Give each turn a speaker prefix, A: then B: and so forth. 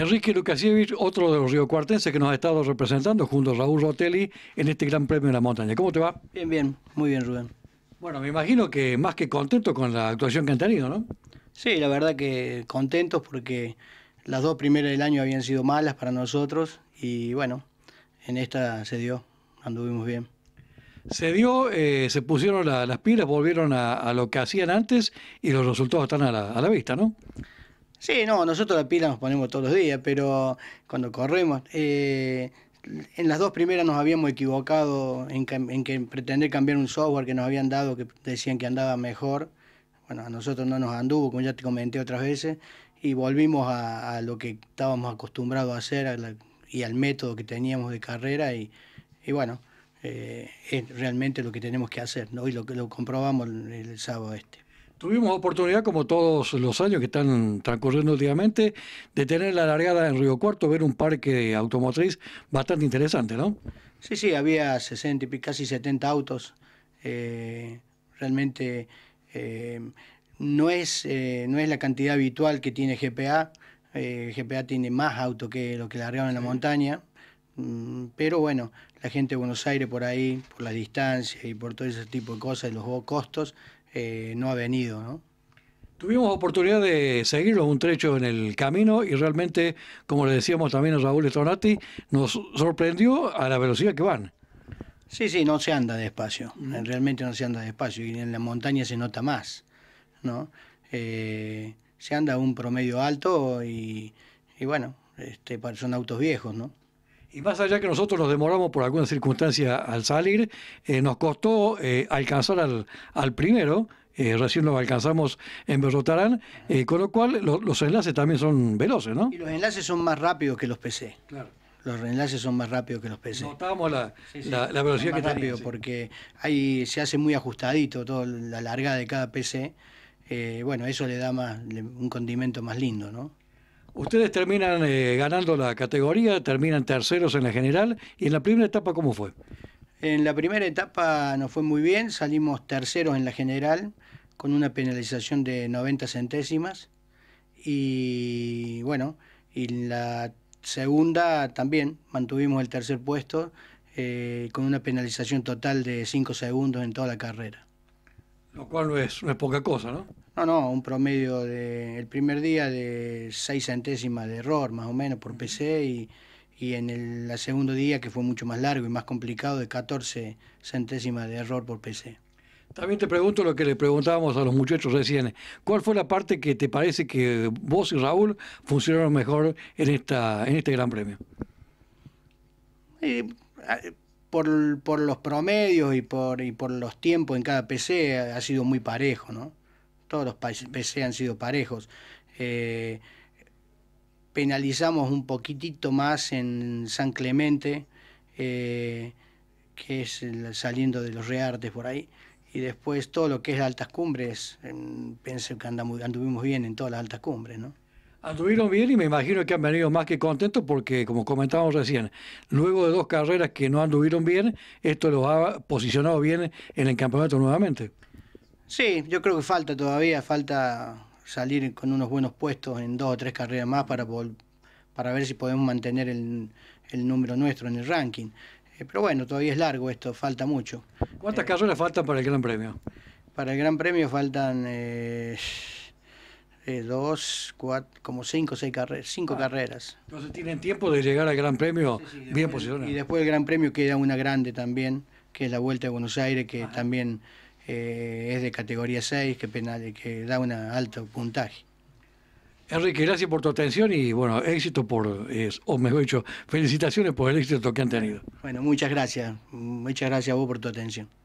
A: Enrique Lukasiewicz, otro de los riocuartenses que nos ha estado representando junto a Raúl Rotelli en este Gran Premio de la Montaña. ¿Cómo
B: te va? Bien, bien, muy bien, Rubén.
A: Bueno, me imagino que más que contento con la actuación que han tenido, ¿no?
B: Sí, la verdad que contentos porque las dos primeras del año habían sido malas para nosotros y bueno, en esta se dio, anduvimos bien.
A: Se dio, eh, se pusieron las pilas, volvieron a, lo que hacían antes y los resultados están a la, a la vista, ¿no?
B: Sí, no, nosotros la pila nos ponemos todos los días, pero cuando corremos, eh, en las dos primeras nos habíamos equivocado en, que pretender cambiar un software que nos habían dado, que decían que andaba mejor. Bueno, a nosotros no nos anduvo, como ya te comenté otras veces, y volvimos a, lo que estábamos acostumbrados a hacer y al método que teníamos de carrera y, bueno, eh, es realmente lo que tenemos que hacer. ¿no? Hoy lo, lo comprobamos el sábado este.
A: Tuvimos oportunidad, como todos los años que están transcurriendo últimamente, de tener la largada en Río Cuarto, ver un parque automotriz bastante interesante, ¿no?
B: Sí, sí, había 60 y casi 70 autos. Eh, realmente eh, no, es, eh, no es la cantidad habitual que tiene GPA. GPA tiene más autos que lo que largaron en la montaña. Mm, pero bueno, la gente de Buenos Aires por ahí, por la distancia y por todo ese tipo de cosas los costos, eh, no ha venido, ¿no?
A: Tuvimos oportunidad de seguirlos un trecho en el camino y realmente, como le decíamos también a Raúl Estronati, nos sorprendió a la velocidad que van.
B: Sí, sí, no se anda despacio, realmente no se anda despacio y en la montaña se nota más, ¿no? Eh, se anda a un promedio alto y, bueno, este, son autos viejos, ¿no?
A: Y más allá que nosotros nos demoramos por alguna circunstancia al salir, eh, nos costó eh, alcanzar al, al primero, eh, recién lo alcanzamos en Berrotarán, con lo cual los enlaces también son veloces, ¿no? Y
B: los enlaces son más rápidos que los PC. Claro. Los enlaces son más rápidos que los PC. Notamos la,
A: la, velocidad que rápido
B: porque ahí se hace muy ajustadito toda la largada de cada PC. bueno, eso le da más, un condimento más lindo, ¿no?
A: Ustedes terminan eh, ganando la categoría, terminan terceros en la general. ¿Y en la primera etapa cómo fue?
B: En la primera etapa nos fue muy bien, salimos terceros en la general con una penalización de 90 centésimas. Y bueno, y en la segunda también mantuvimos el tercer puesto eh, con una penalización total de 5 segundos en toda la carrera. Lo cual no es, poca cosa, ¿no? No, no, un promedio de el primer día de 6 centésimas de error, más o menos, por PC, y, en el, segundo día, que fue mucho más largo y más complicado, de 14 centésimas de error por PC.
A: También te pregunto lo que le preguntábamos a los muchachos recién. ¿Cuál fue la parte que te parece que vos y Raúl funcionaron mejor en, esta, en este Gran Premio?
B: Eh, por, los promedios y por, por los tiempos en cada PC ha, sido muy parejo, ¿no? Todos los PC han sido parejos. Eh, penalizamos un poquitito más en San Clemente, eh, que es saliendo de los reartes por ahí. Y después todo lo que es altas cumbres, pensé que anduvimos bien en todas las altas cumbres, ¿no? Anduvieron bien y me imagino que han venido
A: más que contentos porque, como comentábamos recién, luego de dos carreras que no anduvieron bien, esto los ha posicionado bien en el campeonato nuevamente.
B: Sí, yo creo que falta todavía, falta salir con unos buenos puestos en dos o tres carreras más para, para ver si podemos mantener el, número nuestro en el ranking. Eh, pero bueno, todavía es largo esto, falta mucho.
A: ¿Cuántas eh, carreras faltan para el Gran Premio?
B: Para el Gran Premio faltan... Eh, eh, dos, cuatro, como cinco, seis carreras, cinco carreras.
A: Entonces tienen tiempo de llegar al Gran Premio bien posicionado. Y
B: después del Gran Premio queda una grande también, que es la Vuelta de Buenos Aires, que también eh, es de categoría 6, que, penal, que da un alto puntaje.
A: Enrique, gracias por tu atención y bueno, éxito por, o mejor dicho, felicitaciones por el éxito que han tenido.
B: Bueno, muchas gracias. Muchas gracias a vos por tu atención.